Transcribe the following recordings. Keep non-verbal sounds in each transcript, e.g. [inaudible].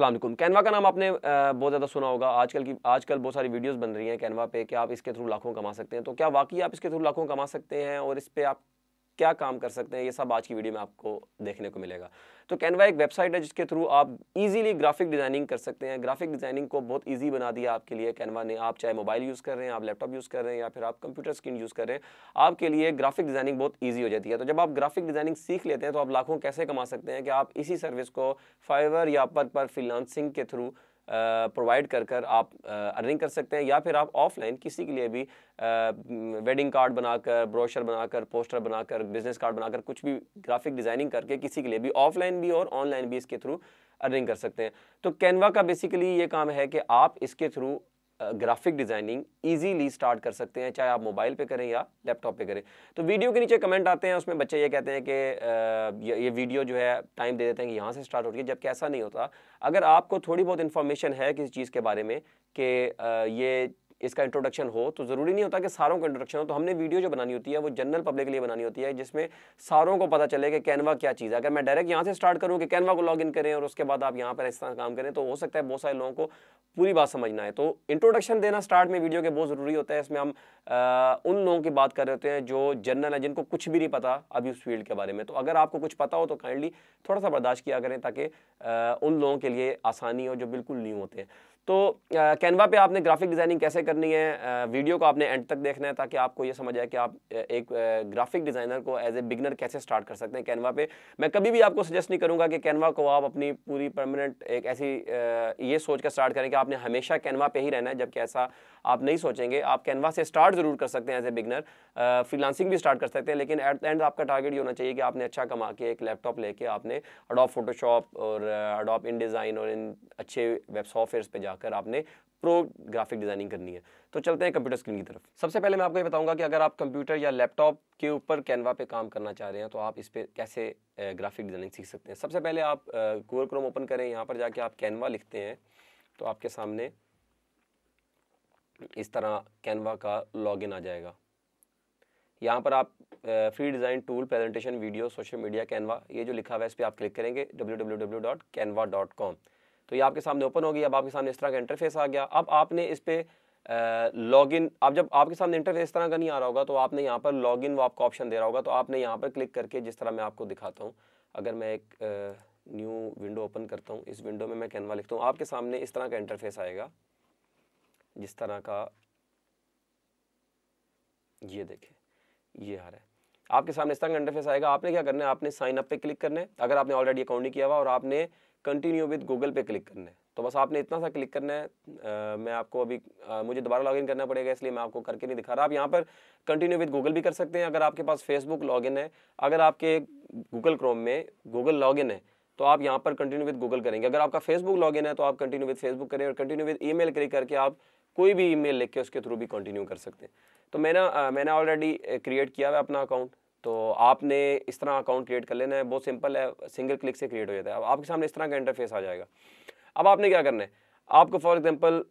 Aslam Canva का नाम आपने बहुत ज़्यादा सुना होगा आजकल की आजकल बहुत सारी वीडियोस बन रही हैं कैनवा पे कि आप इसके थ्रू लाखों कमा सकते हैं तो क्या वाकई आप इसके थ्रू लाखों कमा सकते हैं और इस पर आप क्या काम कर सकते हैं ये सब आज की वीडियो में आपको देखने को मिलेगा तो कैनवा एक वेबसाइट है जिसके थ्रू आप इजीली ग्राफिक डिज़ाइनिंग कर सकते हैं ग्राफिक डिज़ाइनिंग को बहुत इजी बना दिया आपके लिए कैनवा ने आप चाहे मोबाइल यूज़ कर रहे हैं आप लैपटॉप यूज़ कर रहे हैं या फिर आप कंप्यूटर स्क्रीन यूज़ कर रहे हैं आपके लिए ग्राफिक डिज़ाइनिंग बहुत ईजी हो जाती है तो जब आप ग्राफिक डिज़ाइनिंग सीख लेते हैं तो आप लाखों कैसे कमा सकते हैं कि आप इसी सर्विस को फाइवर या पर, पर फ्रीलांसिंग के थ्रू प्रोवाइड कर कर आप अर्निंग कर सकते हैं या फिर आप ऑफलाइन किसी के लिए भी वेडिंग कार्ड बनाकर ब्रोशर बनाकर पोस्टर बनाकर बिजनेस कार्ड बनाकर कुछ भी ग्राफिक डिज़ाइनिंग करके किसी के लिए भी ऑफलाइन भी और ऑनलाइन भी इसके थ्रू अर्निंग कर सकते हैं तो कैनवा का बेसिकली ये काम है कि आप इसके through graphic designing easily start कर सकते हैं चाहे आप मोबाइल पे करें या लैपटॉप पे करें तो वीडियो के नीचे कमेंट आते हैं उसमें बच्चे ये कहते हैं कि ये वीडियो जो है टाइम दे देते हैं कि यहाँ से स्टार्ट हो रही है जबकि ऐसा नहीं होता अगर आपको थोड़ी बहुत इन्फॉर्मेशन है किसी चीज़ के बारे में कि ये इसका इंट्रोडक्शन हो तो ज़रूरी नहीं होता कि सारों का इंट्रोडक्शन हो तो हमने वीडियो जो बनानी होती है वो जनरल पब्लिक के लिए बनानी होती है जिसमें सारों को पता चले कि कैनवा क्या चीज़ है अगर मैं डायरेक्ट यहाँ से स्टार्ट करूँ कि कैनवा को इन करें और उसके बाद आप यहाँ पर इस तरह काम करें तो हो सकता है बहुत सारे लोगों को पूरी बात समझना है तो इंट्रोडक्शन देना स्टार्ट में वीडियो के बहुत ज़रूरी होता है इसमें हम उन लोगों की बात कर रहे होते हैं जो जनरल है जिनको कुछ भी नहीं पता अभी उस फील्ड के बारे में तो अगर आपको कुछ पता हो तो काइंडली थोड़ा सा बर्दाश्त किया करें ताकि उन लोगों के लिए आसानी हो जो बिल्कुल न्यू होते हैं तो कैनवा पे आपने ग्राफिक डिज़ाइनिंग कैसे करनी है वीडियो को आपने एंड तक देखना है ताकि आपको ये समझ आए कि आप एक ग्राफिक डिज़ाइनर को एज ए बिगनर कैसे स्टार्ट कर सकते हैं कैनवा पे मैं कभी भी आपको सजेस्ट नहीं करूँगा कि कैनवा को आप अपनी पूरी परमानेंट एक ऐसी ये सोच कर स्टार्ट करें कि आपने हमेशा कैनवा पर ही रहना है जबकि ऐसा आप नहीं सोचेंगे आप कैनवा से स्टार्ट ज़रूर कर सकते हैं एज ए बिगनर फ्रीलांसिंग भी स्टार्ट कर सकते हैं लेकिन एट द एंड आपका टारगेट ये होना चाहिए कि आपने अच्छा कमा के एक लैपटॉप लेके आपने अडोप फोटोशॉप और अडोप इन डिज़ाइन और इन अच्छे वेब सॉफ्टवेयर पर जा जाकर आपने प्रो ग्राफिक डिज़ाइनिंग करनी है तो चलते हैं कंप्यूटर स्क्रीन की तरफ सबसे पहले मैं आपको ये बताऊंगा कि अगर आप कंप्यूटर या लैपटॉप के ऊपर कैनवा पे काम करना चाह रहे हैं तो आप इस पर कैसे ग्राफिक डिज़ाइनिंग सीख सकते हैं सबसे पहले आप गूगल क्रोम ओपन करें यहाँ पर जाके आप कैनवा लिखते हैं तो आपके सामने इस तरह कैनवा का लॉगिन आ जाएगा यहाँ पर आप free design tool presentation video social media Canva ये जो लिखा हुआ है इस पर आप क्लिक करेंगे डब्ल्यू तो ये आपके सामने ओपन हो गई अब आपके सामने इस तरह का इंटरफेस आ गया अब आपने इस पर लॉग इन अब जब आपके सामने इंटरफेस इस तरह का नहीं आ रहा होगा तो आपने यहाँ पर लॉग इन वो आपका ऑप्शन दे रहा होगा तो आपने यहाँ पर क्लिक करके जिस तरह मैं आपको दिखाता हूँ अगर मैं एक न्यू विंडो ओपन करता हूँ इस विंडो में मैं कैनवा लिखता हूँ आपके सामने इस तरह का इंटरफेस आएगा जिस तरह का ये देखें ये आ रहा है आपके सामने इस तरह का इंटरफेस आएगा आपने क्या करना है आपने साइन अप पे क्लिक करना है अगर आपने ऑलरेडी अकाउंट नहीं किया हुआ और आपने कंटिन्यू विद गूगल पे क्लिक करना है तो बस आपने इतना सा क्लिक करना है आ, मैं आपको अभी आ, मुझे दोबारा लॉगिन करना पड़ेगा इसलिए मैं आपको करके नहीं दिखा रहा आप यहाँ पर कंटिन्यू विद गूगल भी कर सकते हैं अगर आपके पास फेसबुक लॉगिन है अगर आपके गूगल क्रोम में गूगल लॉगिन है तो आप यहाँ पर कंटिन्यू विद गूगल करेंगे अगर आपका फेसबुक लॉगिन है तो आप कंटिन्यू विद फेसबुक करें और कंटिन्यू विद ई क्लिक करके आप कोई भी ई लिख के उसके थ्रू भी कंटिन्यू कर सकते हैं तो मैंने मैंने ऑलरेडी क्रिएट किया हुआ अपना अकाउंट तो आपने इस तरह अकाउंट क्रिएट कर लेना है बहुत सिंपल है सिंगल क्लिक से क्रिएट हो जाता है अब आपके सामने इस तरह का इंटरफेस आ जाएगा अब आपने क्या करना है आपको फॉर एग्जांपल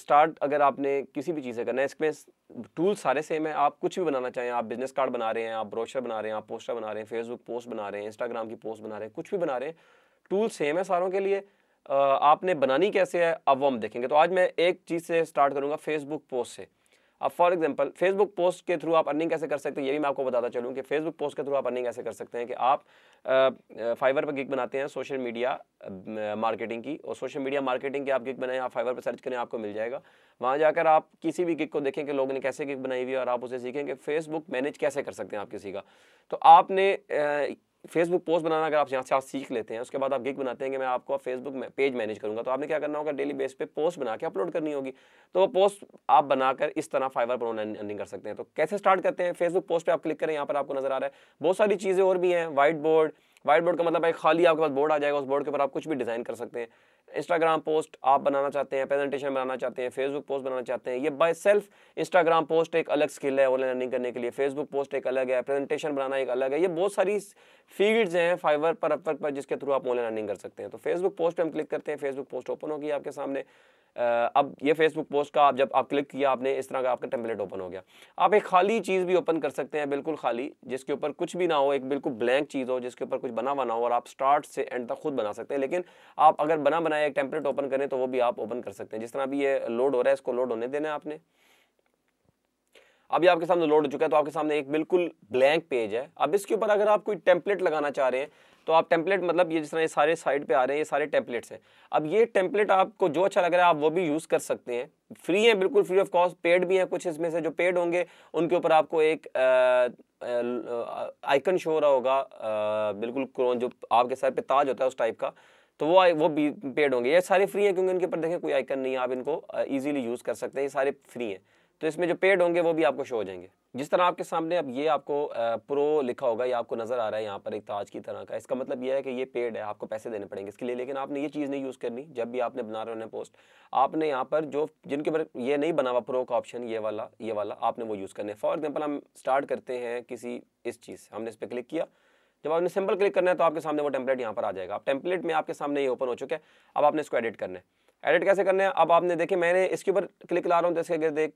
स्टार्ट अगर आपने किसी भी चीज़ से करना है इसमें टूल सारे सेम है आप कुछ भी बनाना चाहें आप बिजनेस कार्ड बना रहे हैं आप ब्रोशर बना रहे हैं आप पोस्टर बना रहे हैं फेसबुक पोस्ट बना रहे हैं इंस्टाग्राम की पोस्ट बना रहे हैं कुछ भी बना रहे हैं टूल सेम है सारों के लिए आपने बनानी कैसे है अब वो हम देखेंगे तो आज मैं एक चीज़ से स्टार्ट करूँगा फेसबुक पोस्ट से अब फॉर एग्जाम्पल फेसबुक पोस्ट के थ्रू आप अर्निंग कैसे कर सकते हैं ये भी मैं आपको बताता चलूँ कि फेसबुक पोस्ट के थ्रू आप अर्निंग कैसे कर सकते हैं कि आप फाइवर पर गिग बनाते हैं सोशल मीडिया मार्केटिंग की और सोशल मीडिया मार्केटिंग की आप गिग बनाएं आप फाइवर पर सर्च करें आपको मिल जाएगा वहाँ जाकर आप किसी भी गिग को देखें कि लोगों ने कैसे गिग बनाई हुई और आप उसे सीखें कि फेसबुक मैनेज कैसे कर सकते हैं आप किसी का तो आपने फेसबुक पोस्ट बनाना अगर आप यहाँ से आप सीख लेते हैं उसके बाद आप गिग बनाते हैं कि मैं आपको फेसबुक में पेज मैनेज करूँगा तो आपने क्या करना होगा डेली बेस पे पोस्ट बना के अपलोड करनी होगी तो वो पोस्ट आप बनाकर इस तरह फाइवर पर ऑनलाइन अर्निंग कर सकते हैं तो कैसे स्टार्ट करते हैं फेसबुक पोस्ट पर आप क्लिक करें यहाँ पर आपको नजर आ रहा है बहुत सारी चीज़ें और भी हैं वाइट बोर्ड वाइट बोर्ड का मतलब है खाली आपके पास बोर्ड आ जाएगा उस बोर्ड के ऊपर आप कुछ भी डिज़ाइन कर सकते हैं इंस्टाग्राम पोस्ट आप बनाना चाहते हैं प्रेजेंटेशन बनाना चाहते हैं फेसबुक पोस्ट बनाना चाहते हैं ये बाय सेल्फ इंस्टाग्राम पोस्ट एक अलग स्किल है ऑनलाइन रनिंग करने के लिए फेसबुक पोस्ट एक अलग है प्रेजेंटेशन बनाना एक अलग है ये बहुत सारी फील्ड्स हैं फाइवर पर अपवर्क पर जिसके थ्रू आप ऑनलाइन रनिंग कर सकते हैं तो फेसबुक पोस्ट पर हम क्लिक करते हैं फेसबुक पोस्ट ओपन होगी आपके सामने अब ये फेसबुक पोस्ट का आप जब आप क्लिक किया आपने इस तरह का आपका टेम्पलेट ओपन हो गया आप एक खाली चीज़ भी ओपन कर सकते हैं बिल्कुल खाली जिसके ऊपर कुछ भी ना हो एक बिल्कुल ब्लैंक चीज़ हो जिसके ऊपर कुछ बना हुआ ना हो और आप स्टार्ट से एंड तक खुद बना सकते हैं लेकिन आप अगर बना बनाए एक टेम्पलेट ओपन करें तो वो भी आप ओपन कर सकते हैं जिस तरह अभी ये लोड हो रहा है इसको लोड होने देना है आपने अभी आपके सामने लोड हो चुका है तो आपके सामने एक बिल्कुल ब्लैंक पेज है अब इसके ऊपर अगर आप कोई टेम्पलेट लगाना चाह रहे हैं तो आप टेम्पलेट मतलब ये जिस तरह ये सारे साइड पे आ रहे हैं ये सारे टेम्पलेट्स हैं अब ये टेम्पलेट आपको जो अच्छा लग रहा है आप वो भी यूज़ कर सकते हैं फ्री हैं बिल्कुल फ्री ऑफ कॉस्ट पेड भी हैं कुछ इसमें से जो पेड होंगे उनके ऊपर आपको एक आइकन शो हो रहा होगा आ, बिल्कुल जो आपके सर पे ताज होता है उस टाइप का तो वो वो पेड होंगे ये सारे फ्री हैं क्योंकि इनके ऊपर देखें कोई आइकन नहीं है आप इनको ईजिली यूज़ कर सकते हैं ये सारे फ्री हैं तो इसमें जो पेड होंगे वो भी आपको शो हो जाएंगे जिस तरह आपके सामने अब ये आपको प्रो लिखा होगा ये आपको नज़र आ रहा है यहाँ पर एक ताज की तरह का इसका मतलब ये है कि ये पेड है आपको पैसे देने पड़ेंगे इसके लिए लेकिन आपने ये चीज़ नहीं यूज़ करनी जब भी आपने बना रहे हो पोस्ट आपने यहाँ पर जो जिनके ऊपर ये नहीं बना हुआ प्रो का ऑप्शन ये वाला ये वाला आपने वो यूज़ करना है फॉर एग्जाम्पल हम स्टार्ट करते हैं किसी इस चीज़ से हमने इस पर क्लिक किया जब आपने सिंपल क्लिक करना है तो आपके सामने वो टेम्पलेट यहाँ पर आ जाएगा अब टेम्पलेट में आपके सामने ये ओपन हो चुका है अब आपने इसको एडिट करना है एडिट कैसे करने हैं अब आपने देखे मैंने इसके ऊपर क्लिक ला रहा हूँ तो इसके एक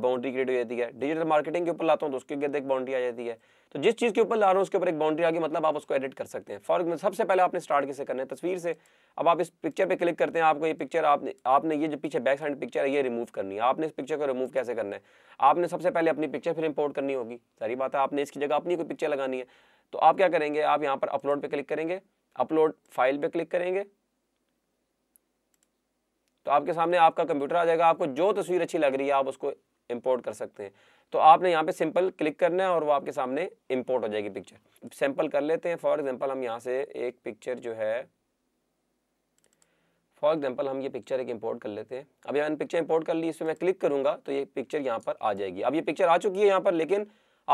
बाउंड्री क्रिएट हो जाती है डिजिटल मार्केटिंग के ऊपर लाता हूँ तो उसके गिरद बाउंड्री आ जाती है तो जिस चीज़ के ऊपर ला रहा हूँ उसके ऊपर एक बाउंड्री आ गई मतलब आप उसको एडिट कर सकते हैं फॉर सबसे पहले आपने स्टार्ट कैसे करना है तस्वीर से अब आप इस पिक्चर पर क्लिक करते हैं आपको ये पिक्चर आपने आपने ये जो पीछे बैक साइड पिक्चर है ये रिमूव करनी है आपने इस पिक्चर को रिमूव कैसे करना है आपने सबसे पहले अपनी पिक्चर फिर इम्पोर्ट करनी होगी सारी बात है आपने इसकी जगह अपनी कोई पिक्चर लगानी है तो आप क्या करेंगे आप यहाँ पर अपलोड पर क्लिक करेंगे अपलोड फाइल पर क्लिक करेंगे तो आपके सामने आपका कंप्यूटर आ जाएगा आपको जो तस्वीर अच्छी लग रही है आप उसको इम्पोर्ट कर सकते हैं तो आपने यहाँ पे सिंपल क्लिक करना है और वो आपके सामने इम्पोर्ट हो जाएगी पिक्चर सैम्पल कर लेते हैं फॉर एग्जांपल हम यहाँ से एक पिक्चर जो है फॉर एग्जांपल हम ये पिक्चर एक इम्पोर्ट कर लेते हैं अब यहाँ पिक्चर इम्पोर्ट कर ली इस पर मैं क्लिक करूँगा तो ये पिक्चर यहाँ पर आ जाएगी अब ये पिक्चर आ चुकी है यहाँ पर लेकिन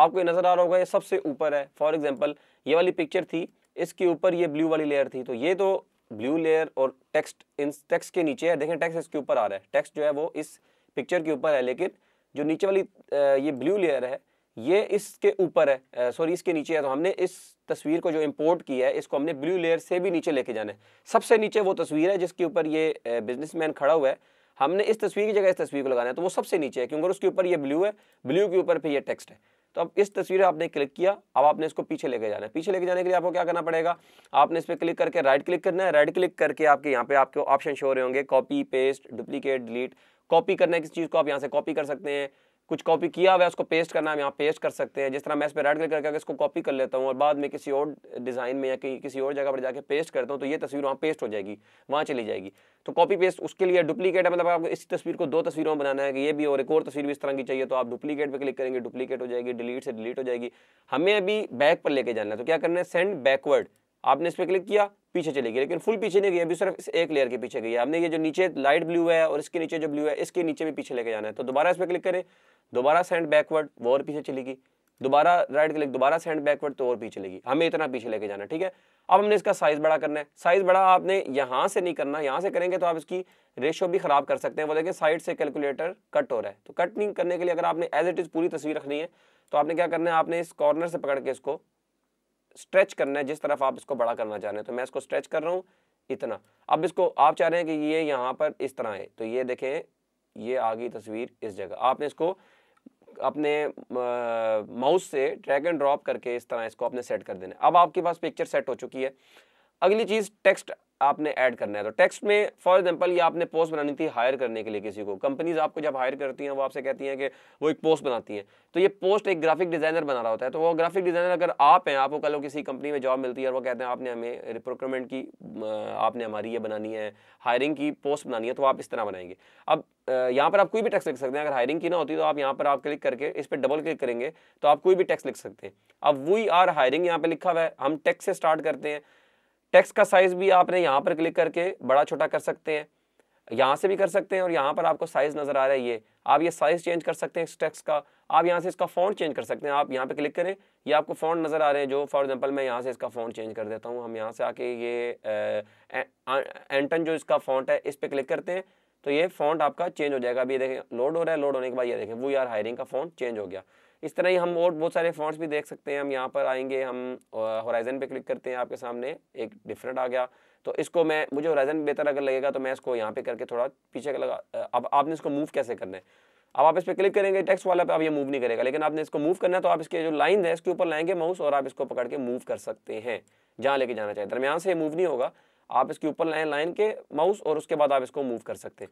आपको ये नज़र आ रहा होगा ये सबसे ऊपर है फॉर एग्जाम्पल ये वाली पिक्चर थी इसके ऊपर ये ब्लू वाली लेयर थी तो ये तो ब्लू लेयर और टेक्स्ट इन टेक्स्ट के नीचे है देखें टेक्स्ट इसके ऊपर आ रहा है टेक्स्ट जो है वो इस पिक्चर के ऊपर है लेकिन जो नीचे वाली ये ब्लू लेयर है ये इसके ऊपर है सॉरी इसके नीचे है तो हमने इस तस्वीर को जो इम्पोर्ट किया है इसको हमने ब्लू लेयर से भी नीचे लेके जाना है सबसे नीचे वो तस्वीर है जिसके ऊपर ये बिजनेस खड़ा हुआ है हमने इस तस्वीर की जगह इस तस्वीर को लगाना है तो वो सबसे नीचे है क्योंकि उसके ऊपर ये ब्लू है ब्लू के ऊपर फिर ये टेक्स्ट है तो अब इस तस्वीर आपने क्लिक किया अब आपने इसको पीछे लेके जाना है पीछे लेके जाने के लिए आपको क्या करना पड़ेगा आपने इस पर क्लिक करके राइट क्लिक करना है राइट क्लिक करके आपके यहाँ पे आपके ऑप्शन शो रहे होंगे copy paste duplicate delete copy करना है किस चीज़ को आप यहाँ से कॉपी कर सकते हैं कुछ कॉपी किया हुआ है उसको पेस्ट करना है यहाँ पेस्ट कर सकते हैं जिस तरह मैं इस पर रेड क्लिक करके इसको कॉपी कर लेता हूँ और बाद में किसी और डिज़ाइन में या कि, किसी और जगह पर जाके पेस्ट करता हूँ तो ये तस्वीर वहाँ पेस्ट हो जाएगी वहाँ चली जाएगी तो कॉपी पेस्ट उसके लिए डुप्लीकेट है मतलब आपको इस तस्वीर को दो तस्वीरों में बनाना है कि ये भी और एक और तस्वीर भी इस तरह की चाहिए तो आप डुप्लीकेट पर क्लिक करेंगे डुप्लीकेट हो जाएगी डिलीट से डिलीट हो जाएगी हमें अभी बैक पर लेके जाना है तो क्या करना है सेंड बैकवर्ड आपने इस पर क्लिक किया पीछे चली गई लेकिन फुल पीछे नहीं गई अभी सिर्फ एक लेयर के पीछे गई हमने ये जो नीचे लाइट ब्लू है और इसके नीचे जो ब्लू है इसके नीचे भी पीछे लेके जाना है तो दोबारा इस पर क्लिक करें दोबारा सेंड बैकवर्ड वो और पीछे चलेगी दोबारा राइट क्लिक दोबारा सेंड बैकवर्ड तो और पीछे लेगी हमें इतना पीछे लेके जाना ठीक है अब हमने इसका साइज बड़ा करना है साइज बड़ा आपने यहाँ से नहीं करना यहाँ से करेंगे तो आप इसकी रेशो भी खराब कर सकते हैं वो देखें साइड से कैलकुलेटर कट हो रहा है तो कट नहीं करने के लिए अगर आपने एज इट इज़ पूरी तस्वीर रखनी है तो आपने क्या करना है आपने इस कॉर्नर से पकड़ के इसको स्ट्रेच करना है जिस तरफ आप इसको बड़ा करना चाह रहे हैं तो मैं इसको स्ट्रेच कर रहा हूँ इतना अब इसको आप चाह रहे हैं कि ये यहाँ पर इस तरह है तो ये देखें ये आ गई तस्वीर इस जगह आपने इसको अपने माउस से ट्रैग एंड ड्रॉप करके इस तरह इसको आपने सेट कर देना अब आपके पास पिक्चर सेट हो चुकी है अगली चीज़ टेक्स्ट आपने ऐड करना है तो टेक्स्ट में फॉर एग्जांपल ये आपने पोस्ट बनानी थी हायर करने के लिए किसी को कंपनीज आपको जब हायर करती हैं वो आपसे कहती हैं कि वो एक पोस्ट बनाती हैं तो ये पोस्ट एक ग्राफिक डिज़ाइनर बना रहा होता है तो वो ग्राफिक डिज़ाइनर अगर आप हैं आपको कल किसी कंपनी में जॉब मिलती है और वो कहते हैं आपने हमें रिप्रोक्योरमेंट की आपने हमारी ये बनानी है हायरिंग की पोस्ट बनानी है तो आप इस तरह बनाएंगे अब यहाँ पर आप कोई भी टैक्स लिख सकते हैं अगर हायरिंग की ना होती तो आप यहाँ पर आप क्लिक करके इस पर डबल क्लिक करेंगे तो आप कोई भी टेक्स लिख सकते हैं अब वी आर हायरिंग यहाँ पर लिखा हुआ है हम टेक्स्ट से स्टार्ट करते हैं टेक्स्ट का साइज़ भी आपने यहाँ पर क्लिक करके बड़ा छोटा कर सकते हैं यहाँ से भी कर सकते हैं और यहाँ पर आपको साइज़ नज़र आ रहा है ये आप ये साइज़ चेंज कर सकते हैं इस टेक्स्ट का आप यहाँ से इसका फ़ॉन्ट चेंज कर सकते हैं आप यहाँ पे क्लिक करें ये आपको फ़ॉन्ट नज़र आ रहे हैं जो फॉर एग्जांपल मैं यहाँ से इसका फ़ॉन्ट चेंज कर देता हूँ हम यहाँ से आके ये एंटन जो इसका फ़ॉन्ट है इस पर क्लिक करते हैं तो ये फ़ॉन्ट आपका चेंज हो जाएगा अभी ये देखें लोड हो रहा है लोड होने के बाद ये देखें वो यार हायरिंग का फोन चेंज हो गया इस तरह ही हम और बहुत सारे फॉन्ट्स भी देख सकते हैं हम यहाँ पर आएंगे हम होराइजन पे क्लिक करते हैं आपके सामने एक डिफरेंट आ गया तो इसको मैं मुझे होराइजन बेहतर अगर लगेगा तो मैं इसको यहाँ पे करके थोड़ा पीछे का लगा अब आपने इसको मूव कैसे करना है अब आप इस पर क्लिक करेंगे टेक्स्ट वाला पे अब ये मूव नहीं करेगा लेकिन आपने इसको मूव करना है तो आप इसके जो लाइन है इसके ऊपर लाएंगे माउस और आप इसको पकड़ के मूव कर सकते हैं जहाँ लेके जाना चाहिए दरमियान से मूव नहीं होगा आप इसके ऊपर लाएं लाइन के माउस और उसके बाद आप इसको मूव कर सकते हैं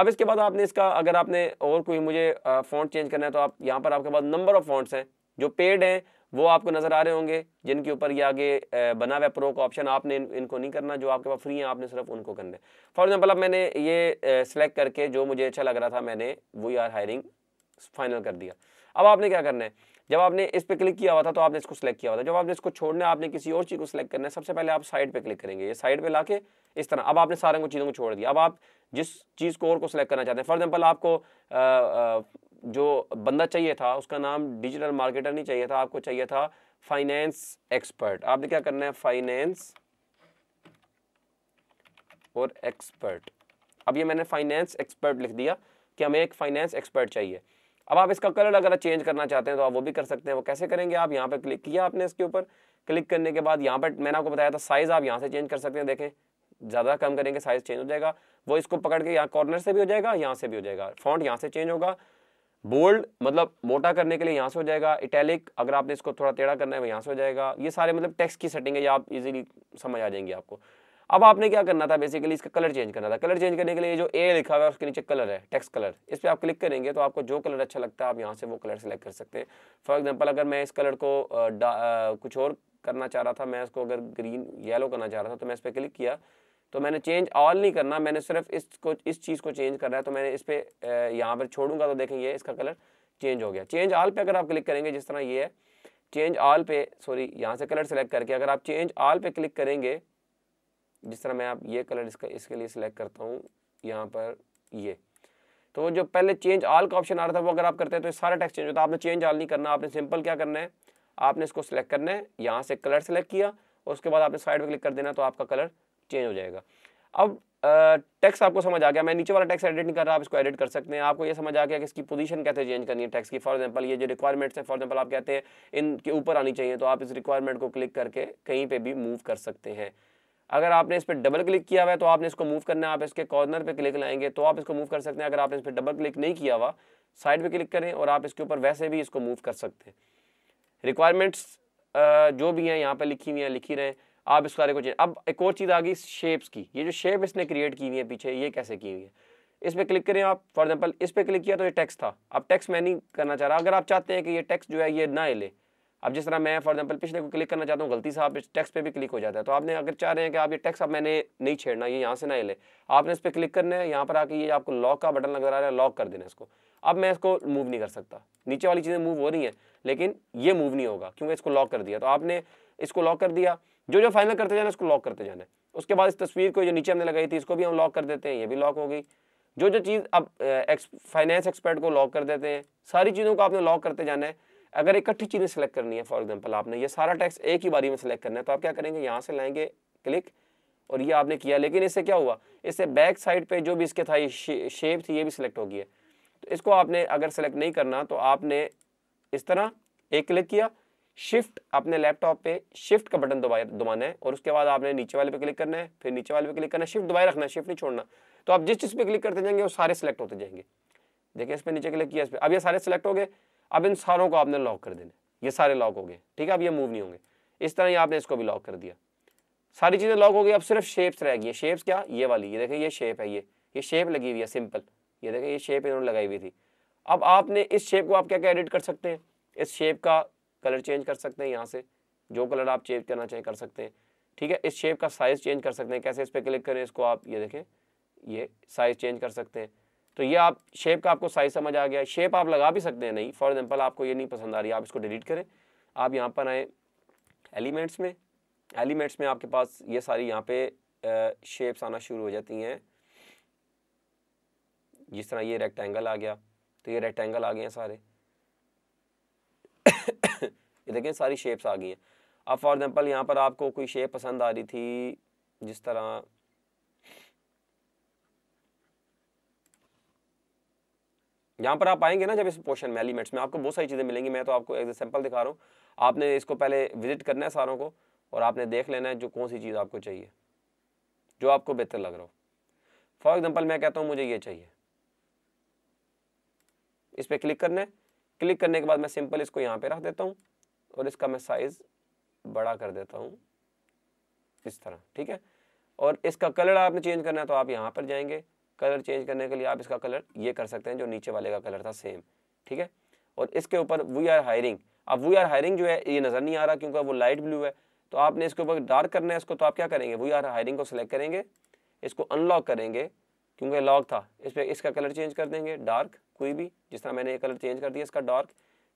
अब इसके बाद आपने इसका अगर आपने और कोई मुझे फ़ॉन्ट चेंज करना है तो आप यहाँ पर आपके पास नंबर ऑफ़ फ़ॉन्ट्स हैं जो पेड हैं वो आपको नज़र आ रहे होंगे जिनके ऊपर ये आगे बना हुआ प्रो का ऑप्शन आपने इन, इनको नहीं करना जो आपके पास फ्री हैं आपने सिर्फ उनको करना है फॉर एग्जाम्पल अब मैंने ये सिलेक्ट करके जो मुझे अच्छा लग रहा था मैंने वो आर हायरिंग फाइनल कर दिया अब आपने क्या करना है जब आपने इस पर क्लिक किया हुआ था तो आपने इसको सेलेक्ट किया हुआ था जब आपने इसको छोड़ना आपने किसी और चीज़ को सिलेक्ट करना है सबसे पहले आप साइड पर क्लिक करेंगे ये साइड पर ला के इस तरह अब आपने सारे को चीज़ों को छोड़ दिया अब आप जिस चीज़ को और को सिलेक्ट करना चाहते हैं फॉर एग्जाम्पल आपको जो बंदा चाहिए था उसका नाम डिजिटल मार्केटर नहीं चाहिए था आपको चाहिए था फाइनेंस एक्सपर्ट आपने क्या करना है फाइनेंस और एक्सपर्ट अब ये मैंने फाइनेंस एक्सपर्ट लिख दिया कि हमें एक फाइनेंस एक्सपर्ट चाहिए अब आप इसका कलर अगर चेंज करना चाहते हैं तो आप वो भी कर सकते हैं वो कैसे करेंगे आप यहाँ पर क्लिक किया आपने इसके ऊपर क्लिक करने के बाद यहाँ पर मैंने आपको बताया था साइज़ आप यहाँ से चेंज कर सकते हैं देखें ज़्यादा कम करेंगे साइज़ चेंज हो जाएगा वो इसको पकड़ के यहाँ कॉर्नर से भी हो जाएगा यहाँ से भी हो जाएगा फॉन्ट यहाँ से चेंज होगा बोल्ड मतलब मोटा करने के लिए यहाँ से हो जाएगा इटैलिक अगर आपने इसको थोड़ा टेढ़ा करना है वो यहाँ से हो जाएगा ये सारे मतलब टेक्स्ट की सेटिंग है ये आप इजीली समझ आ जाएंगे आपको अब आपने क्या करना था बेसिकली इसका कलर चेंज करना था कलर चेंज करने के लिए जो ए लिखा हुआ है उसके नीचे कलर है टेक्स्ट कलर इस पर आप क्लिक करेंगे तो आपको जो कलर अच्छा लगता है आप यहाँ से वो कलर सेलेक्ट कर सकते हैं फॉर एग्जाम्पल अगर मैं इस कलर को आ, कुछ और करना चाह रहा था मैं इसको अगर ग्रीन येलो करना चाह रहा था तो मैं इस पर क्लिक किया तो मैंने चेंज ऑल नहीं करना मैंने सिर्फ इसको इस चीज़ को चेंज करना है तो मैंने इस पर यहाँ पर छोड़ूंगा तो देखेंगे इसका कलर चेंज हो गया चेंज ऑल पे अगर आप क्लिक करेंगे जिस तरह ये है चेंज ऑल पे सॉरी यहाँ से कलर सेलेक्ट करके अगर आप चेंज ऑल पे क्लिक करेंगे जिस तरह मैं आप ये कलर इसका इसके लिए सिलेक्ट करता हूँ यहाँ पर ये तो जो पहले चेंज आल का ऑप्शन आ रहा था वो अगर आप करते हैं तो सारा टेक्स्ट चेंज होता है आपने चेंज आल नहीं करना आपने सिंपल क्या करना है आपने इसको सिलेक्ट करना है यहाँ से कलर सेलेक्ट किया और उसके बाद आपने साइड पर क्लिक कर देना तो आपका कलर चेंज हो जाएगा अब टैक्स आपको समझ आ गया मैं नीचे वाला टैक्स एडिट नहीं कर रहा आप इसको एडिट कर सकते हैं आपको ये समझ आ गया कि इसकी पोजीशन कैसे चेंज करनी है टैक्स की फॉर एग्जांपल ये जो रिक्वायरमेंट्स हैं फॉर एग्जांपल आप कहते हैं इनके ऊपर आनी चाहिए तो आप इस रिक्वायरमेंट को क्लिक करके कहीं पे भी मूव कर सकते हैं अगर आपने इस पर डबल क्लिक किया हुआ है तो आपने इसको मूव करना है आप इसके कॉर्नर पे क्लिक लाएंगे तो आप इसको मूव कर सकते हैं अगर आपने इस पर डबल क्लिक नहीं किया हुआ साइड पे क्लिक करें और आप इसके ऊपर वैसे भी इसको मूव कर सकते हैं रिक्वायरमेंट्स जो भी हैं यहाँ पर लिखी हुई हैं लिखी रहें आप इस बारे को चाहिए अब एक और चीज़ आ गई शेप्स की ये जो शेप इसने क्रिएट की हुई है पीछे ये कैसे की हुई है इस पर क्लिक करें आप फॉर एग्जाम्पल इस पर क्लिक किया तो ये टेक्स था अब टेक्स मैं नहीं करना चाह रहा अगर आप चाहते हैं कि ये टेक्स जो है ये ना ले अब जिस तरह मैं फॉर एग्जाम्पल पिछले को क्लिक करना चाहता हूँ गलती से आप टेक्स पे भी क्लिक हो जाता है तो आपने अगर चाह रहे हैं कि आप ये टैक्स अब मैंने नहीं छेड़ना ये यहाँ से ना ले आपने इस पर क्लिक करना है यहाँ पर आके ये आपको लॉक का बटन नजर आ रहा है लॉक कर देना इसको अब मैं इसको मूव नहीं कर सकता नीचे वाली चीज़ें मूव हो रही हैं लेकिन ये मूव नहीं होगा क्योंकि इसको लॉक कर दिया तो आपने इसको लॉक कर दिया जो जो फाइनल करते जाना उसको लॉक करते जाना है उसके बाद इस तस्वीर को जो नीचे हमने लगाई थी इसको भी हम लॉक कर देते हैं ये भी लॉक हो गई जो जो चीज़ अब फाइनेंस एक्सपर्ट को लॉक कर देते हैं सारी चीज़ों को आपने लॉक करते जाना है अगर इकट्ठी चीज़ें सेलेक्ट करनी है फॉर एग्जांपल आपने ये सारा टैक्स एक ही बारी में सेलेक्ट करना है तो आप क्या करेंगे यहाँ से लाएंगे क्लिक और ये आपने किया लेकिन इससे क्या हुआ इससे बैक साइड पे जो भी इसके था ये शे, शेप थी ये भी सिलेक्ट होगी है तो इसको आपने अगर सेलेक्ट नहीं करना तो आपने इस तरह एक क्लिक किया शिफ्ट अपने लैपटॉप पे शिफ्ट का बटन दबाया दबाना है और उसके बाद आपने नीचे वाले पे क्लिक करना है फिर नीचे वाले पे क्लिक करना है शिफ्ट दबाए रखना है शिफ्ट नहीं छोड़ना तो आप जिस चीज़ पे क्लिक करते जाएंगे वो सारे सिलेक्ट होते जाएंगे देखिए इस पर नीचे क्लिक किया इस पर अब ये सारे सेलेक्ट हो गए अब इन सारों को आपने लॉक कर देना ये सारे लॉक हो गए ठीक है अब ये मूव नहीं होंगे इस तरह ही आपने इसको भी लॉक कर दिया सारी चीज़ें लॉक हो गई अब सिर्फ शेप्स रह गई शेप्स क्या ये वाली ये देखें ये शेप है ये ये शेप लगी हुई है सिंपल ये देखें ये शेप इन्होंने लगाई हुई थी अब आपने इस शेप को आप क्या क्या एडिट कर सकते हैं इस शेप का कलर चेंज कर सकते हैं यहाँ से जो कलर आप चेंज करना चाहें कर सकते हैं ठीक है इस शेप का साइज़ चेंज कर सकते हैं कैसे इस पर क्लिक करें इसको आप ये देखें ये साइज़ चेंज कर सकते हैं तो ये आप शेप का आपको साइज समझ आ गया शेप आप लगा भी सकते हैं नहीं फॉर एग्जाम्पल आपको ये नहीं पसंद आ रही आप इसको डिलीट करें आप यहाँ पर आए एलिमेंट्स में एलिमेंट्स में आपके पास ये सारी यहाँ पे शेप्स आना शुरू हो जाती हैं जिस तरह ये रेक्टेंगल आ गया तो ये रेक्टेंगल आ गए हैं सारे [coughs] ये देखें सारी शेप्स आ गई हैं अब फॉर एग्ज़ाम्पल यहाँ पर आपको कोई शेप पसंद आ रही थी जिस तरह यहाँ पर आप आएंगे ना जब इस पोर्शन में एलिमेंट्स में आपको बहुत सारी चीज़ें मिलेंगी मैं तो आपको एक सैम्पल दिखा रहा हूँ आपने इसको पहले विजिट करना है सारों को और आपने देख लेना है जो कौन सी चीज़ आपको चाहिए जो आपको बेहतर लग रहा हो फॉर एग्जाम्पल मैं कहता हूँ मुझे ये चाहिए इस पर क्लिक करना है क्लिक करने के बाद मैं सिंपल इसको यहाँ पर रख देता हूँ और इसका मैं साइज़ बड़ा कर देता हूँ इस तरह ठीक है और इसका कलर आपने चेंज करना है तो आप यहाँ पर जाएंगे कलर चेंज करने के लिए आप इसका कलर ये कर सकते हैं जो नीचे वाले का कलर था सेम ठीक है और इसके ऊपर वी आर हायरिंग अब वी आर हायरिंग जो है ये नज़र नहीं आ रहा क्योंकि वो लाइट ब्लू है तो आपने इसके ऊपर डार्क करना है इसको तो आप क्या करेंगे वी आर हायरिंग को सिलेक्ट करेंगे इसको अनलॉक करेंगे क्योंकि लॉक था इस पर इसका कलर चेंज कर देंगे डार्क कोई भी जिस तरह मैंने ये कलर चेंज कर दिया इसका डार्क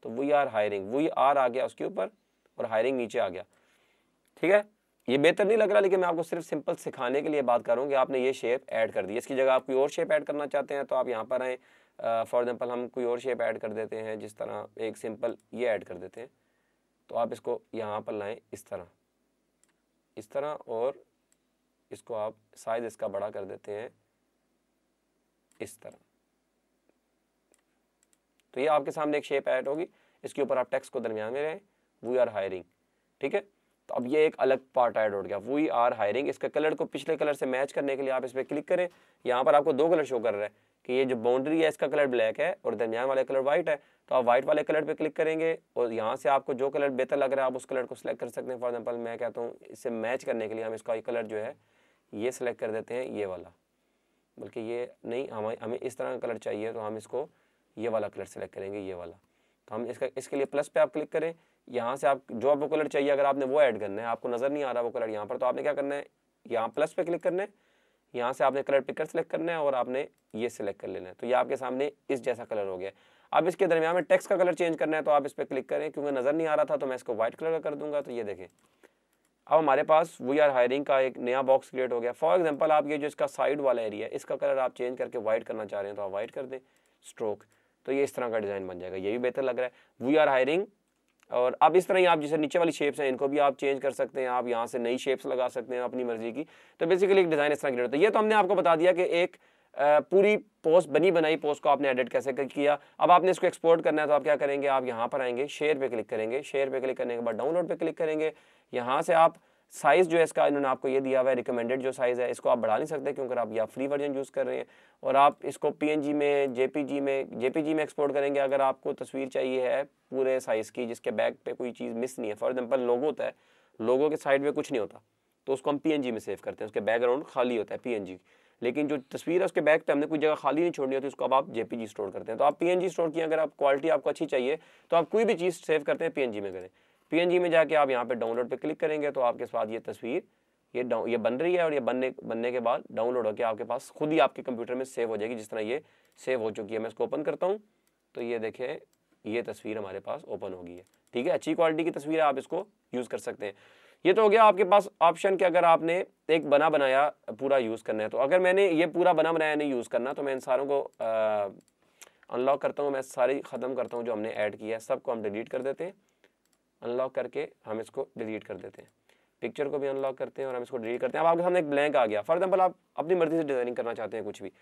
तो we are hiring we are आ गया उसके ऊपर और हायरिंग नीचे आ गया ठीक है ये बेहतर नहीं लग रहा लेकिन मैं आपको सिर्फ सिंपल सिखाने के लिए बात करूँ कि आपने ये शेप ऐड कर दी इसकी जगह आप कोई और शेप ऐड करना चाहते हैं तो आप यहाँ पर आएँ फॉर एग्जाम्पल हम कोई और शेप ऐड कर देते हैं जिस तरह एक सिंपल ये ऐड कर देते हैं तो आप इसको यहाँ पर लाएँ इस तरह इस तरह और इसको आप साइज इसका बड़ा कर देते हैं इस तरह तो ये आपके सामने एक शेप ऐड होगी इसके ऊपर आप टेक्स्ट को दरमियान में रहें वी आर हायरिंग ठीक है तो अब ये एक अलग पार्ट ऐड हो गया वी आर हायरिंग इसका कलर को पिछले कलर से मैच करने के लिए आप इस पर क्लिक करें यहाँ पर आपको दो कलर शो कर रहा है कि ये जो बाउंड्री है इसका कलर ब्लैक है और दरमियान वाला कलर वाइट है तो आप वाइट वाले कलर पे क्लिक करेंगे और यहाँ से आपको जो कलर बेहतर लग रहा है आप उस कलर को सिलेक्ट कर सकते हैं फॉर एग्जांपल मैं कहता हूँ इससे मैच करने के लिए हम इसका कलर जो है ये सिलेक्ट कर देते हैं ये वाला बल्कि ये नहीं हम हमें इस तरह का कलर चाहिए तो हम इसको ये वाला कलर सेलेक्ट करेंगे ये वाला तो हम इसका इसके लिए प्लस पे आप क्लिक करें यहाँ से आप जो आपको कलर चाहिए अगर आपने वो ऐड करना है आपको नज़र नहीं आ रहा वो कलर यहाँ पर तो आपने क्या करना है यहाँ प्लस पे क्लिक करना है यहाँ से आपने कलर पिकर सेलेक्ट करना है और आपने ये सिलेक्ट कर लेना है तो ये आपके सामने इस जैसा कलर हो गया अब इसके दरमियान में टेक्स्ट का कलर चेंज करना है तो आप इस पर क्लिक करें क्योंकि नज़र नहीं आ रहा था तो मैं इसको वाइट कलर का कर दूंगा तो ये देखें अब हमारे पास वी आर हायरिंग का एक नया बॉक्स क्रिएट हो गया फॉर एग्जाम्पल आप ये जो इसका साइड वाला एरिया है इसका कलर आप चेंज करके वाइट करना चाह रहे हैं तो आप वाइट कर दें स्ट्रोक तो ये इस तरह का डिज़ाइन बन जाएगा ये भी बेहतर लग रहा है वी आर हायरिंग और अब इस तरह ही आप जैसे नीचे वाली शेप्स हैं इनको भी आप चेंज कर सकते हैं आप यहाँ से नई शेप्स लगा सकते हैं अपनी मर्जी की तो बेसिकली एक डिज़ाइन इस तरह क्रिएट होता है ये तो हमने आपको बता दिया कि एक पूरी पोस्ट बनी बनाई पोस्ट को आपने एडिट कैसे किया अब आपने इसको एक्सपोर्ट करना है तो आप क्या करेंगे आप यहाँ पर आएंगे शेयर पे क्लिक करेंगे शेयर पे क्लिक करने के बाद डाउनलोड पे क्लिक करेंगे यहाँ से आप साइज़ जो है इसका इन्होंने आपको ये दिया हुआ है रिकमेंडेड जो साइज़ है इसको आप बढ़ा नहीं सकते क्योंकि आप या फ्री वर्जन यूज़ कर रहे हैं और आप इसको जी में जी में जी में एक्सपोर्ट करेंगे अगर आपको तस्वीर चाहिए है पूरे साइज़ की जिसके बैक पे कोई चीज़ मिस नहीं है फॉर एग्जाम्पल लोगों होता है लोगों के साइड में कुछ नहीं होता तो उसको हम जी में सेव करते हैं उसके बैकग्राउंड खाली होता है पीएनजी लेकिन जो तस्वीर है उसके बैक पे हमने कोई जगह खाली नहीं छोड़नी होती उसको अब आप जेपीजी स्टोर करते हैं तो आप पीएनजी स्टोर किए अगर आप क्वालिटी आपको अच्छी चाहिए तो आप कोई भी चीज़ सेव करते हैं पीएनजी में करें पीएनजी में जाके आप यहाँ पे डाउनलोड पे क्लिक करेंगे तो आपके साथ ये तस्वीर ये ये बन रही है और ये बनने बनने के बाद डाउनलोड होकर आपके पास खुद ही आपके कंप्यूटर में सेव हो जाएगी जिस तरह ये सेव हो चुकी है मैं इसको ओपन करता हूँ तो ये देखें ये तस्वीर हमारे पास ओपन हो गई है ठीक है अच्छी क्वालिटी की तस्वीर है आप इसको यूज़ कर सकते हैं ये तो हो गया आपके पास ऑप्शन कि अगर आपने एक बना बनाया पूरा यूज़ करना है तो अगर मैंने ये पूरा बना बनाया नहीं यूज़ करना तो मैं इन सारों को अनलॉक करता हूँ मैं सारी ख़त्म करता हूँ जो हमने ऐड किया है सबको हम डिलीट कर देते हैं अनलॉक करके हम इसको डिलीट कर देते हैं पिक्चर को भी अनलॉक करते हैं और हम इसको डिलीट करते हैं अब आपके सामने एक ब्लैंक आ गया फॉर एग्जाम्पल आप अपनी मर्जी से डिज़ाइनिंग करना चाहते हैं कुछ भी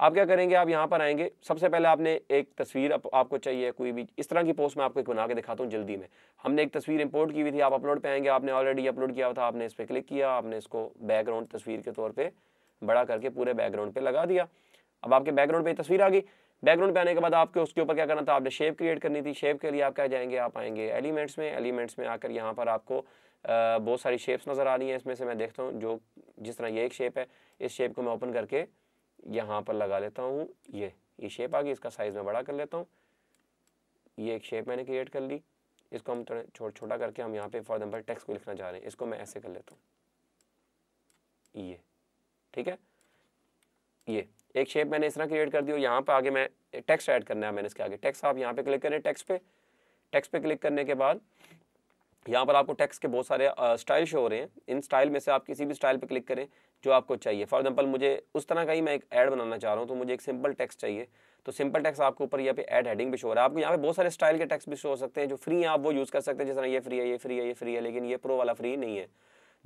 आप क्या करेंगे आप यहाँ पर आएंगे सबसे पहले आपने एक तस्वीर आप, आपको चाहिए कोई भी इस तरह की पोस्ट मैं आपको एक बना के दिखाता हूँ जल्दी में हमने एक तस्वीर इंपोर्ट की हुई थी आप अपलोड पे आएंगे आपने ऑलरेडी अपलोड किया था आपने इस पर क्लिक किया आपने इसको बैकग्राउंड तस्वीर के तौर पर बड़ा करके पूरे बैकग्राउंड पर लगा दिया अब आपके बैकग्राउंड पर तस्वीर आ गई बैकग्राउंड पे आने के बाद आपके उसके ऊपर क्या करना था आपने शेप क्रिएट करनी थी शेप के लिए आप क्या जाएंगे आप आएंगे एलिमेंट्स में एलिमेंट्स में आकर यहाँ पर आपको बहुत सारी शेप्स नज़र आ रही हैं इसमें से मैं देखता हूँ जो जिस तरह ये एक शेप है इस शेप को मैं ओपन करके यहाँ पर लगा लेता हूँ ये ये शेप आ गई इसका साइज़ मैं बड़ा कर लेता हूँ ये एक शेप मैंने क्रिएट कर ली इसको हम थोड़ा छोटा छोटा करके हम यहाँ पे फॉर एग्जाम्पल टेक्स्ट को लिखना चाह रहे हैं इसको मैं ऐसे कर लेता हूँ ये ठीक है ये एक शेप मैंने इस तरह क्रिएट कर दी और यहाँ पर आगे मैं टेक्स्ट ऐड करना है मैंने इसके आगे टेक्स्ट आप यहाँ पे क्लिक करें टेक्स्ट पे टेक्स्ट पे क्लिक करने के बाद यहाँ पर आपको टेक्स्ट के बहुत सारे स्टाइल शो हो रहे हैं इन स्टाइल में से आप किसी भी स्टाइल पे क्लिक करें जो आपको चाहिए फॉर एग्जाम्पल मुझे उस तरह का ही मैं एक ऐड बनाना चाह रहा हूँ तो मुझे एक सिंपल टेक्स्ट चाहिए तो सिंपल टेक्स्ट आपको ऊपर यहाँ पे ऐड हेडिंग भी शो हो रहा है आपको यहाँ पे बहुत सारे स्टाइल के टेक्स्ट भी शो हो सकते हैं जो फ्री हैं आप वो यूज़ कर सकते हैं जिस तरह ये फ्री है ये फ्री है ये फ्री है लेकिन ये प्रो वाला फ्री नहीं है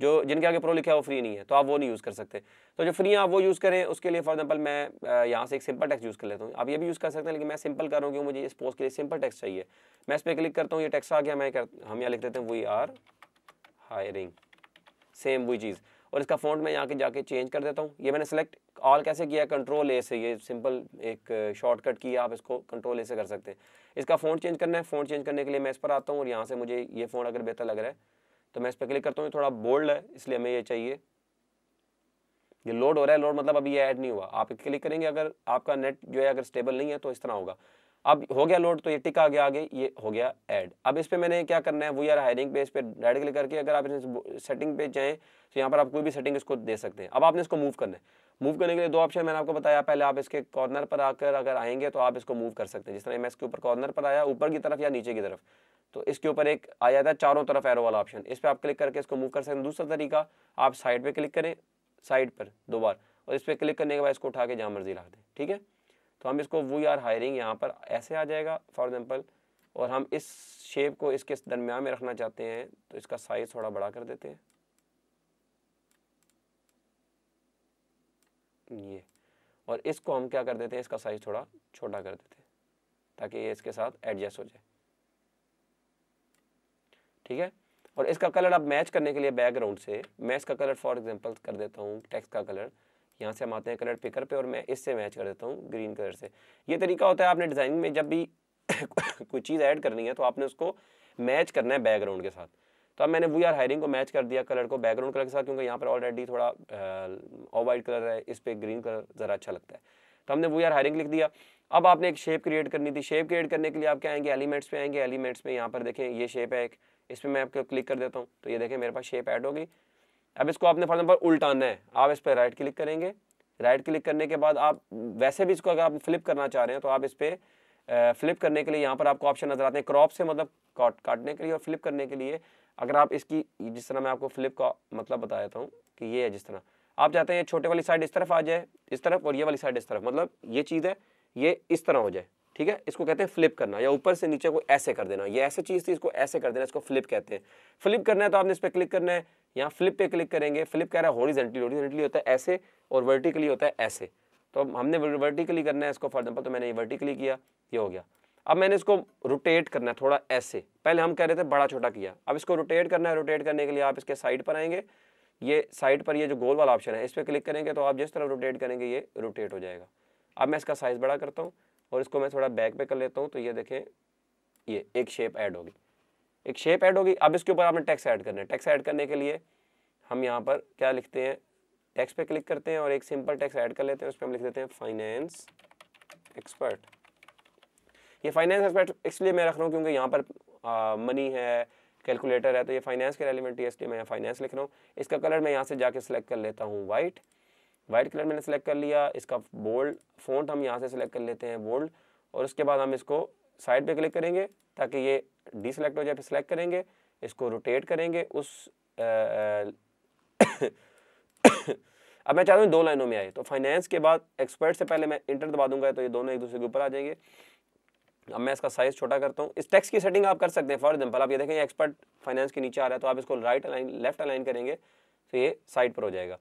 जो जिनके आगे प्रो लिखा है वो फ्री नहीं है तो आप वो नहीं यूज़ कर सकते तो जो फ्री हैं आप वो यूज़ करें उसके लिए फॉर एग्जाम्पल मैं यहाँ से एक सिंपल टेक्स्ट यूज़ कर लेता हूँ आप ये भी यूज़ कर सकते हैं लेकिन मैं सिंपल कर रहा हूँ क्योंकि मुझे इस पोस्ट के लिए सिंपल टेक्स्ट चाहिए मैं इस पर क्लिक करता हूँ ये टेक्स्ट आ गया मैं हम यहाँ लिख देते हैं वी आर हायरिंग सेम वही चीज़ और इसका फ़ॉन्ट मैं यहाँ के जाके चेंज कर देता हूँ ये मैंने सेलेक्ट ऑल कैसे किया कंट्रोल ए से ये सिंपल एक शॉर्टकट की आप इसको कंट्रोल ए से कर सकते हैं इसका फ़ॉन्ट चेंज करना है फ़ॉन्ट चेंज करने के लिए मैं इस पर आता हूँ और यहाँ से मुझे ये फ़ोन अगर बेहतर लग रहा है तो मैं इस पर क्लिक करता हूँ थोड़ा बोल्ड है इसलिए हमें ये चाहिए ये लोड हो रहा है लोड मतलब अभी ये ऐड नहीं हुआ आप क्लिक करेंगे अगर आपका नेट जो है अगर स्टेबल नहीं है तो इस तरह होगा अब हो गया लोड तो ये टिक आ गया आगे ये हो गया ऐड अब इस पर मैंने क्या करना है वो यार हायरिंग पे इस पर डायरेक्ट क्लिक करके अगर आप इस सेटिंग पे जाएं तो यहाँ पर आप कोई भी सेटिंग इसको दे सकते हैं अब आपने इसको मूव करना है मूव करने के लिए दो ऑप्शन मैंने आपको बताया पहले आप इसके कॉर्नर पर आकर अगर आएंगे तो आप इसको मूव कर सकते हैं जिस तरह मैं इसके ऊपर कॉर्नर पर आया ऊपर की तरफ या नीचे की तरफ तो इसके ऊपर एक आ जाता है चारों तरफ एरो वाला ऑप्शन इस पर आप क्लिक करके इसको मूव कर सकते हैं दूसरा तरीका आप साइड पर क्लिक करें साइड पर दो बार और इस पर क्लिक करने के बाद इसको उठा के जहाँ मर्जी ला दें ठीक है तो हम इसको वी आर हायरिंग यहाँ पर ऐसे आ जाएगा फॉर एग्जाम्पल और हम इस शेप को इसके दरमियान में रखना चाहते हैं तो इसका साइज़ थोड़ा बड़ा कर देते हैं ये और इसको हम क्या कर देते हैं इसका साइज़ थोड़ा छोटा कर देते हैं ताकि ये इसके साथ एडजस्ट हो जाए ठीक है और इसका कलर आप मैच करने के लिए बैकग्राउंड से मैं इसका कलर फॉर एग्जांपल कर देता हूँ टेक्स्ट का कलर यहाँ से हम आते हैं कलर पिकर पे और मैं इससे मैच कर देता हूँ ग्रीन कलर से ये तरीका होता है आपने डिज़ाइनिंग में जब भी [coughs] कोई चीज़ ऐड करनी है तो आपने उसको मैच करना है बैकग्राउंड के साथ तो अब मैंने वी आर हायरिंग को मैच कर दिया कलर को बैकग्राउंड कलर के साथ क्योंकि यहाँ पर ऑलरेडी थोड़ा ऑफ वाइट कलर है इस पर ग्रीन कलर ज़रा अच्छा लगता है तो हमने वी आर हायरिंग लिख दिया अब आपने एक शेप क्रिएट करनी थी शेप क्रिएट करने के लिए आप क्या आएंगे एलिमेंट्स पे आएंगे एलिमेंट्स में यहाँ पर देखें ये शेप है एक इस पर मैं आपके क्लिक कर देता हूँ तो ये देखें मेरे पास शेप ऐड होगी अब इसको आपने फॉर एग्जाम्पल उल्टाना है आप इस पर राइट क्लिक करेंगे राइट क्लिक करने के बाद आप वैसे भी इसको अगर आप फ्लिप करना चाह रहे हैं तो आप इस पर फ्लिप करने के लिए यहाँ पर आपको ऑप्शन नजर आते हैं क्रॉप से मतलब काट काटने के लिए और फ्लिप करने के लिए अगर आप इसकी जिस तरह मैं आपको फ्लिप का मतलब बता देता हूँ कि ये है जिस तरह आप चाहते हैं छोटे वाली साइड इस तरफ आ जाए इस तरफ और ये वाली साइड इस तरफ मतलब ये चीज़ है ये इस तरह हो जाए ठीक है इसको कहते हैं फ्लिप करना या ऊपर से नीचे को ऐसे कर देना ये ऐसे चीज़ थी इसको ऐसे कर देना इसको फ्लिप कहते हैं फ्लिप करना है तो आपने इस पर क्लिक करना है यहाँ फ्लिप पे क्लिक करेंगे फ्लिप कह रहा है हॉरिजेंटली हॉरिजेंटली होता है ऐसे और वर्टिकली होता है ऐसे तो हमने वर्टिकली करना है इसको फॉर एग्जाम्पल तो मैंने ये वर्टिकली किया ये हो गया अब मैंने इसको रोटेट करना है थोड़ा ऐसे पहले हम कह रहे थे बड़ा छोटा किया अब इसको रोटेट करना है रोटेट करने के लिए आप इसके साइड पर आएंगे ये साइड पर ये जो गोल वाला ऑप्शन है इस पर क्लिक करेंगे तो आप जिस तरह रोटेट करेंगे ये रोटेट हो जाएगा अब मैं इसका साइज़ बड़ा करता हूँ और इसको मैं थोड़ा बैक पे कर लेता हूँ तो ये देखें ये एक शेप ऐड होगी एक शेप ऐड होगी अब इसके ऊपर आपने टैक्स ऐड करना है टैक्स ऐड करने के लिए हम यहाँ पर क्या लिखते हैं टैक्स पे क्लिक करते हैं और एक सिंपल टैक्स ऐड कर लेते हैं उस पर हम लिख देते हैं फाइनेंस एक्सपर्ट ये फाइनेंस एक्सपर्ट इसलिए मैं रख रहा हूँ क्योंकि यहाँ पर मनी है कैलकुलेटर है तो ये फाइनेंस के एलिमेंट है इसलिए मैं यहाँ फाइनेंस लिख रहा हूँ इसका कलर मैं यहाँ से जाके सिलेक्ट कर लेता हूँ वाइट वाइट कलर मैंने सेलेक्ट कर लिया इसका बोल्ड फोन्ट हम यहाँ से सेलेक्ट कर लेते हैं बोल्ड और उसके बाद हम इसको साइड पे क्लिक करेंगे ताकि ये डिसलेक्ट हो जाए फिर सेलेक्ट करेंगे इसको रोटेट करेंगे उस आ, [coughs] अब मैं चाहता हूँ दो लाइनों में आए तो फाइनेंस के बाद एक्सपर्ट से पहले मैं इंटर दबा दूंगा तो ये दोनों एक दूसरे के ऊपर आ जाएंगे अब मैं इसका साइज़ छोटा करता हूँ इस टेक्स की सेटिंग आप कर सकते हैं फॉर एग्जाम्पल आप ये देखें एक्सपर्ट फाइनेंस के नीचे आ रहा है तो आप इसको राइट अलाइन लेफ्ट अलाइन करेंगे तो ये साइड पर हो जाएगा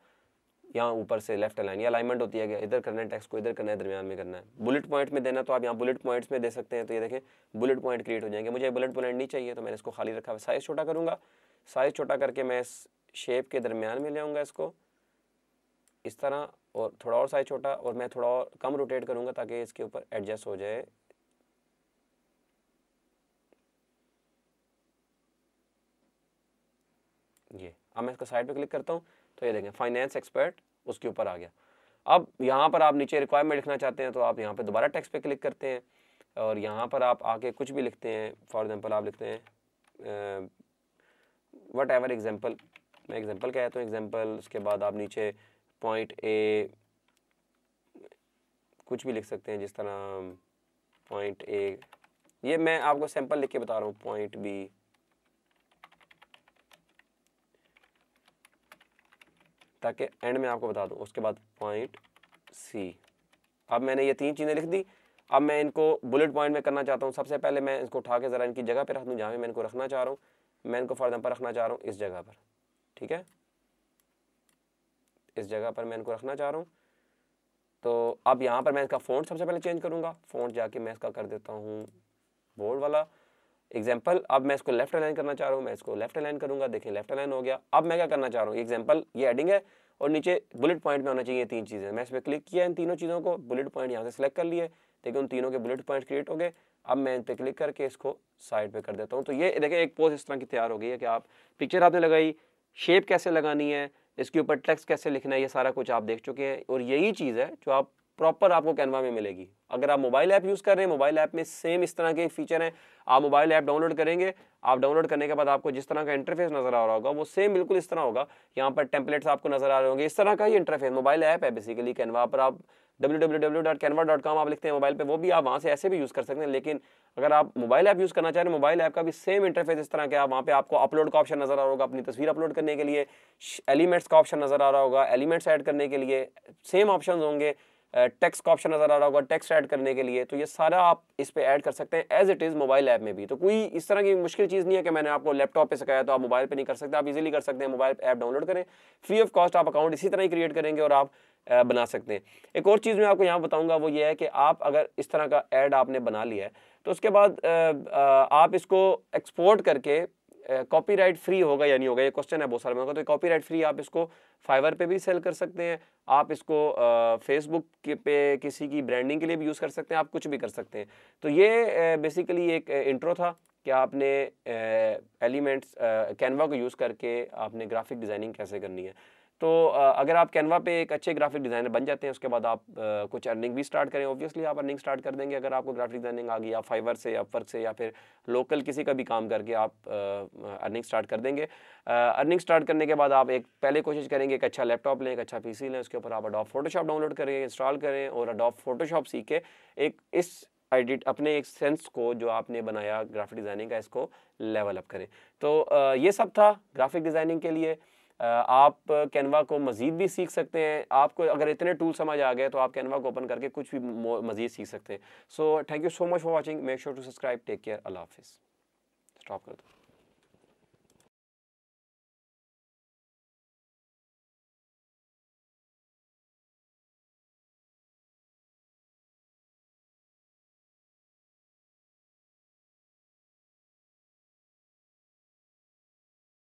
यहाँ ऊपर से लेफ्ट अलाइन या अलाइनमेंट होती है इधर करना है टेक्स को इधर करना है दरमियान में करना है बुलेट पॉइंट में देना तो आप यहाँ बुलेट पॉइंट्स में दे सकते हैं तो ये देखें बुलेट पॉइंट क्रिएट हो जाएंगे मुझे बुलेट पॉइंट नहीं चाहिए तो मैंने इसको खाली रखा साइज़ छोटा करूँगा साइज़ छोटा करके मैं इस शेप के दरमियान में ले आऊँगा इसको इस तरह और थोड़ा और साइज़ छोटा और मैं थोड़ा और कम रोटेट करूँगा ताकि इसके ऊपर एडजस्ट हो जाए ये अब मैं इसको साइड पे क्लिक करता हूँ तो ये देखें फाइनेंस एक्सपर्ट उसके ऊपर आ गया अब यहाँ पर आप नीचे रिक्वायरमेंट लिखना चाहते हैं तो आप यहाँ पर दोबारा टैक्स पे क्लिक करते हैं और यहाँ पर आप आके कुछ भी लिखते हैं फॉर एग्ज़ाम्पल आप लिखते हैं वट एवर एग्ज़ाम्पल मैं एग्ज़ाम्पल कहता हूँ एग्ज़ाम्पल उसके बाद आप नीचे पॉइंट ए कुछ भी लिख सकते हैं जिस तरह पॉइंट ए ये मैं आपको सैंपल लिख के बता रहा हूँ पॉइंट बी ताकि एंड में आपको बता दूँ उसके बाद पॉइंट सी अब मैंने ये तीन चीज़ें लिख दी अब मैं इनको बुलेट पॉइंट में करना चाहता हूँ सबसे पहले मैं इसको उठा के ज़रा इनकी जगह पर रख दूँ जहाँ मैं इनको रखना चाह रहा हूँ मैं इनको फॉर एग्जाम्पल रखना चाह रहा हूँ इस जगह पर ठीक है इस जगह पर मैं इनको रखना चाह रहा हूँ तो अब यहाँ पर मैं इसका फ़ॉन्ट सबसे पहले चेंज करूँगा फ़ॉन्ट जाके मैं इसका कर देता हूँ बोर्ड वाला एग्जाम्पल अब मैं इसको लेफ्ट अलाइन करना चाह रहा हूँ मैं इसको लेफ्ट अलाइन करूँगा देखें लेफ्ट अलाइन हो गया अब मैं क्या करना चाह रहा हूँ एग्जाम्पल ये एडिंग है और नीचे बुलेट पॉइंट में होना चाहिए तीन चीज़ें मैं इस पर क्लिक किया इन तीनों चीज़ों को बुलेट पॉइंट यहाँ से सिलेक्ट कर लिए देखिए उन तीनों के बुलेट पॉइंट क्रिएट हो गए अब मैं इन पर क्लिक करके इसको साइड पर कर देता हूँ तो ये देखें एक पोज इस तरह की तैयार हो गई है कि आप पिक्चर आपने लगाई शेप कैसे लगानी है इसके ऊपर टेक्स्ट कैसे लिखना है ये सारा कुछ आप देख चुके हैं और यही चीज़ है जो आप प्रॉपर आपको कैनवा में मिलेगी अगर आप मोबाइल ऐप यूज़ कर रहे हैं मोबाइल ऐप में सेम इस तरह के फीचर हैं आप मोबाइल ऐप डाउनलोड करेंगे आप डाउनलोड करने के बाद आपको जिस तरह का इंटरफेस नज़र आ रहा होगा वो सेम बिल्कुल इस तरह होगा यहाँ पर टेम्पलेट्स आपको नज़र आ रहे होंगे इस तरह का ही इंटरफेस मोबाइल ऐप है बेसिकली कैनवा पर आप डब्ल्यू आप लिखते हैं मोबाइल पर वो भी आप वहाँ से ऐसे भी यूज़ कर सकते हैं लेकिन अगर आप मोबाइल ऐप यूज़ करना चाह रहे हैं मोबाइल ऐप का भी सेम इंटरफेस इस तरह के आप वहाँ पे आपको अपलोड का ऑप्शन नज़र आ रहा होगा अपनी तस्वीर अपलोड करने के लिए एलिमेंट्स का ऑप्शन नज़र आ रहा होगा एलिमेंट्स ऐड करने के लिए सेम ऑप्शन होंगे टेक्स्ट का ऑप्शन नज़र आ रहा होगा टेक्स्ट ऐड करने के लिए तो ये सारा आप इस पर ऐड कर सकते हैं as it is mobile app में भी तो कोई इस तरह की मुश्किल चीज़ नहीं है कि मैंने आपको लैपटॉप पे सिखाया तो आप मोबाइल पे नहीं कर सकते आप इजीली कर सकते हैं मोबाइल ऐप डाउनलोड करें फ्री ऑफ कॉस्ट आप अकाउंट इसी तरह ही क्रिएट करेंगे और आप बना सकते हैं एक और चीज़ मैं आपको यहाँ बताऊँगा वो ये है कि आप अगर इस तरह का ऐड आपने बना लिया है तो उसके बाद आप इसको एक्सपोर्ट करके कॉपीराइट फ्री होगा या नहीं होगा ये क्वेश्चन है बहुत सारे में तो कॉपीराइट फ्री आप इसको फाइवर पे भी सेल कर सकते हैं आप इसको फेसबुक के पे किसी की ब्रांडिंग के लिए भी यूज़ कर सकते हैं आप कुछ भी कर सकते हैं तो ये बेसिकली एक इंट्रो था कि आपने एलिमेंट्स कैनवा को यूज़ करके आपने ग्राफिक डिज़ाइनिंग कैसे करनी है तो अगर आप कैनवा पे एक अच्छे ग्राफिक डिज़ाइनर बन जाते हैं उसके बाद आप कुछ अर्निंग भी स्टार्ट करें ऑब्वियसली आप अर्निंग स्टार्ट कर देंगे अगर आपको ग्राफिक डिज़ाइनिंग आ गई या फाइवर से या से या फिर लोकल किसी का भी काम करके आप अर्निंग स्टार्ट कर देंगे अर्निंग स्टार्ट करने के बाद आप एक पहले कोशिश करेंगे एक अच्छा लैपटॉप लें एक अच्छा पी लें उसके ऊपर आप अडॉप फोटोशॉप डाउनलोड करें इंस्टॉल करें और अडॉप फोटोशॉप सीख के एक इस एडिट अपने एक सेंस को जो आपने बनाया ग्राफिक डिज़ाइनिंग का इसको लेवल अप करें तो ये सब था ग्राफिक डिज़ाइनिंग के लिए आप कैनवा को मज़ीद भी सीख सकते हैं आपको अगर इतने टूल समझ आ गए तो आप कैनवा को ओपन करके कुछ भी मज़ीद सीख सकते हैं so thank you so much for watching make sure to subscribe take care अल्लाह हाफिज़ स्टॉप कर दो